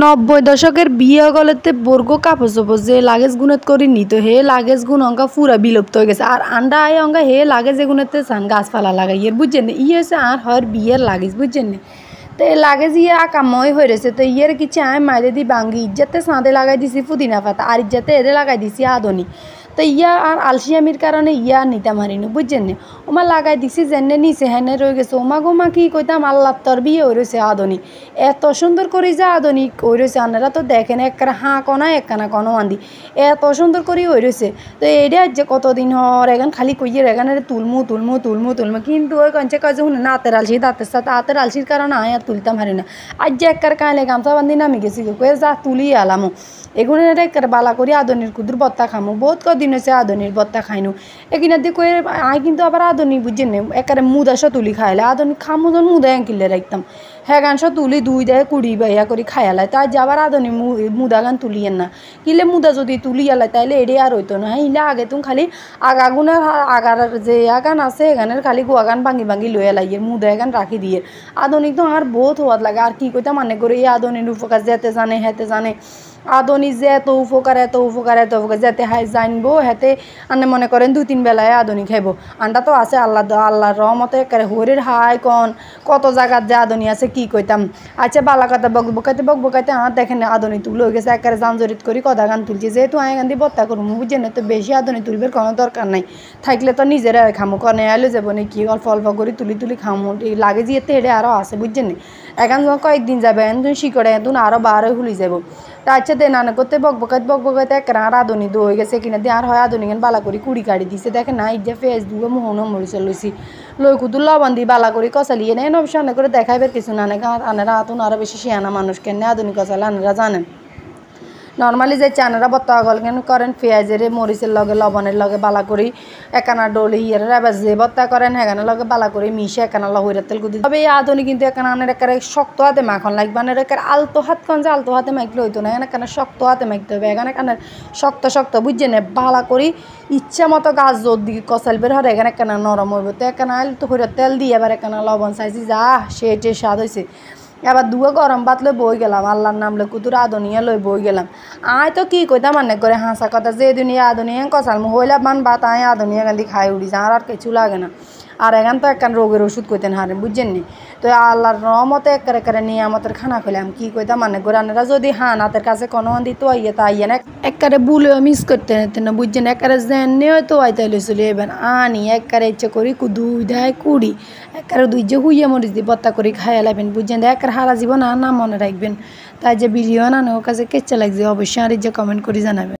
নব্বই দশকের বিয়ে গলেতে বর্গ কাপড় চোপড় যে লাগেজ গুণত করে নিত হে লাগেজ গুণ অঙ্কা পুরা বিলুপ্ত হয়ে গেছে আর আন্ডা আয় অঙ্কা হে লাগেজ এগুণতে চান গাছপালা লাগাই ইয়ের বুঝছেন ই হয়েছে আর হর বিয়ের লাগেজ বুঝছেন না তো এ লাগেজ ইয়ে আকাময় হয়ে রয়েছে তো ইয়ের কিছু আয় মায়ের দি বাঙ্গি ইজ্জাতে সাঁদে লাগাই দিছি পুদিনা পাতা আর ইজ্জাতে এদের লাগাই দিছি আদনি তো ইয়া আর আলসিয়ামির কারণে ইয়া নিতাম হারিনি বুঝছেন না ওমা লাগাই দিছি জেনে নিছে হেনে রয়ে গেছে ওমা গোমা কি কইতাম আল্লাহ তর বিয়ে ওই রয়েছে আদনি এত সুন্দর করে যা আদনি ওই রয়েছে আনারা তো দেখেন একখানা হাঁ কনা একখানা কনো আন্দি এত সুন্দর করে ওই রয়েছে তো এটা যে কতদিন হর এখান খালি কইয়ের এখানে তুলমু তুলমু তুলমু তুলমু কিন্তু ওই কঞ্চে কাজ শুনে না আতের আলসি দাঁতের সাথে আতের আলসির কারণে আয় আর তুলতাম হারি না আজ যে কার কালে গামছা বান্ধি নামি গেছি কয়ে যা তুলি আলামো এগুলো একটা বালা করি আদনির কুদুর বত্তা খামো বহুত কদিন দিন হয়েছে আদনির বত্তা খাইনু এখানে দিয়ে কয়ে আয় কিন্তু আবার আদনি বুঝছেন একারে মুদা সতুলি খাইলে আদনি খামুজন মুদায় এঁকিলে রাখতাম সব তুলি দুই দেয় কুড়ি বাইয়া করি খায়া তাই যাবার আদনি মুদা গান তুলিয়েন না কিলে মুদা যদি তুলি আলায় তাইলে এডে আর হইতো না হ্যাঁ ইলে আগে তুমি খালি আগাগুনের আগার যে আগান আছে এগানের খালি গান ভাঙি ভাঙি লইয়া আলাই মুদা এগান রাখি দিয়ে আদনিক তো আর বহুত হওয়ার লাগে আর কি কইতা মানে করে এই আদনির উপকার যেতে জানে হেতে জানে আদনি যে এত উপকার এত উপকার এত উপকার যাতে হাই জানবো হেতে আনে মনে করেন দু তিন বেলায় আদনি খাইব আনটা তো আছে আল্লাহ আল্লাহর রহমতে একেবারে হরির হাই কন কত জায়গার যে আদনি আছে কি কইতাম আচ্ছা বালা কথা বক বকাইতে বক বকাইতে আমার দেখেন আদনি তুলে হয়ে গেছে একবারে জানজরিত করি কথা গান তুলছে যেহেতু আয় গান দিয়ে বত্তা করুম বুঝে না তো বেশি আদনি তুলবের কোনো দরকার নাই থাকলে তো নিজেরা খামো কনে আলো যাবো কি অল্প অল্প করে তুলি তুলি খামো লাগে যেতে হেঁটে আরও আছে বুঝছেন এখন যখন কয়েকদিন যাবে এখন শিকড়ে এখন আরও বারো হুলি যাবো রাইছে দে নানা করতে বক বকাইতে বক বকাইতে এক আর আদনি দো হয়ে গেছে কিনা দিয়ে আর হয় আদনি কেন বালা করি কুড়ি কাড়ি দিছে দেখে না ইজ্জা ফেস দুগো মোহন মরিচে লইছি লই কুদু লবণ দি বালা করি কষালিয়ে নেন অবশ্য অনেক করে দেখাইবার কিছু না নাকি আনারা আতুন আরো বেশি শিয়ানা মানুষ কেন আদনি কষালে আনারা জানেন নর্মালি যে চানারা বত গলগেন করেন পেঁয়াজের মরিচের লগে লবণের লগে বালা করি একানা ডোল হিয়ার এবার যে বত্তা করেন হেগানের লগে বালা করে মিশে একানা লহইরা তেল গুদি তবে এই আধুনি কিন্তু একানের একারে শক্ত হাতে মাখন লাগবে আনের একার আলতো হাত কন যে আলতো হাতে মাখলে হইতো না এখানে কানে শক্ত হাতে মাখতে হবে এখানে কানের শক্ত শক্ত বুঝছে না বালা করি ইচ্ছা মতো গাছ জোর দিকে কষাল বের হয় এখানে কানা নরম হইব তো একানা আলতো হইরা তেল দিয়ে এবার একানা লবণ চাইছি যা সেটে স্বাদ হয়েছে এবার দুয়ে গরম ভাত লই বই গেলাম আল্লাহর নাম লই কুতুর আদনিয়া লই বই গেলাম আয় তো কি কইতাম মানে করে হাসা কথা যে দুনিয়া আদনিয়া কসাল মু বান ভাত আয় আদনিয়া গান্ধী খাই উড়ি যা আর কিছু লাগে না আর এখান তো একখান রোগের ওষুধ কইতেন হারেন বুঝছেন নি তো আল্লাহর রহমতে একরে একরে নিয়ে আমাদের খানা খুলে আমি কী কইতাম মানে গোরানেরা যদি হান হাতের কাছে কোনো দিত আইয়ে তা আইয়ে না এককারে বুলেও মিস করতে নিতেন না বুঝছেন এককারে জেন নিয়ে তো আইতে চলে এবার আনি এককারে ইচ্ছে করি দুই দেয় কুড়ি এককারে দুই যে হুইয়ে মরিচ দি বত্তা করি খাইয়া লাগবেন বুঝছেন একবার হারা জীবন আর না মনে রাখবেন তাই যে ভিডিও না ওর কাছে কেচ্ছা লাগছে অবশ্যই আর যে কমেন্ট করে জানাবেন